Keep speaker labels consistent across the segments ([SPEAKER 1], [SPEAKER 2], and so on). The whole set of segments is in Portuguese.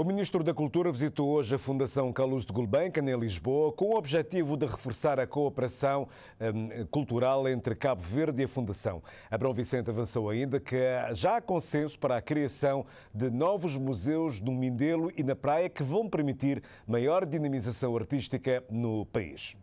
[SPEAKER 1] O Ministro da Cultura visitou hoje a Fundação Calouste de Gulbenkian, em Lisboa, com o objetivo de reforçar a cooperação hum, cultural entre Cabo Verde e a Fundação. Abrão Vicente avançou ainda que já há consenso para a criação de novos museus no Mindelo e na Praia que vão permitir maior dinamização artística no país.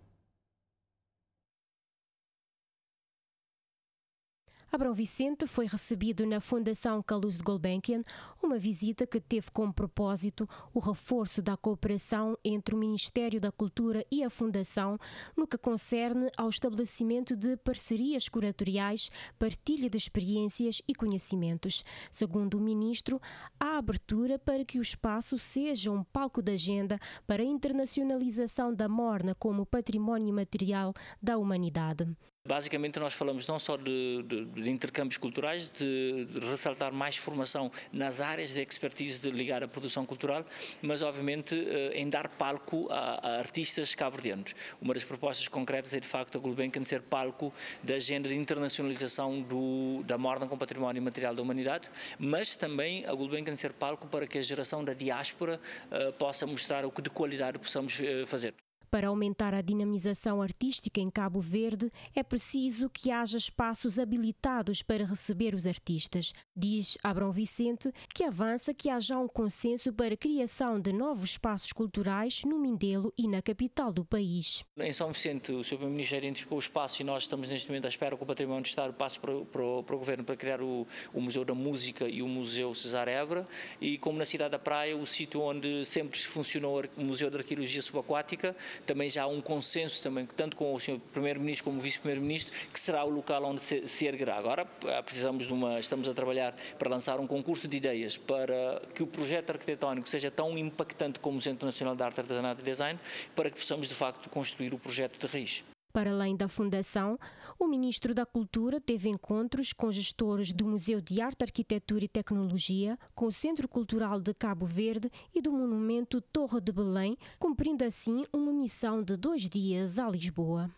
[SPEAKER 2] Abrão Vicente foi recebido na Fundação Calouste Gulbenkian, uma visita que teve como propósito o reforço da cooperação entre o Ministério da Cultura e a Fundação no que concerne ao estabelecimento de parcerias curatoriais, partilha de experiências e conhecimentos. Segundo o ministro, há abertura para que o espaço seja um palco de agenda para a internacionalização da Morna como património material da humanidade.
[SPEAKER 3] Basicamente, nós falamos não só de, de, de intercâmbios culturais, de, de, ressaltar mais formação nas áreas de expertise de ligar à produção cultural, mas, obviamente, eh, em dar palco a, a artistas cabo-verdianos. Uma das propostas concretas é, de facto, a Gulbenkian ser palco da agenda de internacionalização do, da Morna com Património Material da Humanidade, mas também a Gulbenkian ser palco para que a geração da diáspora eh, possa mostrar o que de qualidade possamos eh, fazer.
[SPEAKER 2] Para aumentar a dinamização artística em Cabo Verde, é preciso que haja espaços habilitados para receber os artistas, diz Abrão Vicente, que avança que haja um consenso para a criação de novos espaços culturais no Mindelo e na capital do país.
[SPEAKER 3] Em São Vicente, o Sr. Primeiro-Ministro identificou o espaço e nós estamos neste momento à espera que o Património do Estado passe para, para, para o Governo para criar o, o, Museu da Música e o Museu César Évora e como na cidade da Praia, o sítio onde sempre funcionou o Museu de Arqueologia Subaquática, também já há um consenso também, tanto com o Sr. Primeiro-Ministro como o Vice-Primeiro-Ministro, que será o local onde se, se erguerá. Agora ah, precisamos de uma, estamos a trabalhar para lançar um concurso de ideias para que o projeto arquitetónico seja tão impactante como o Centro Nacional de Arte Artesanato e Design, para que possamos de facto construir o projeto de raiz.
[SPEAKER 2] Para além da fundação, o ministro da Cultura teve encontros com gestores do Museu de Arte, Arquitetura e Tecnologia, com o Centro Cultural de Cabo Verde e do Monumento Torre de Belém, cumprindo assim uma missão de dois dias a Lisboa.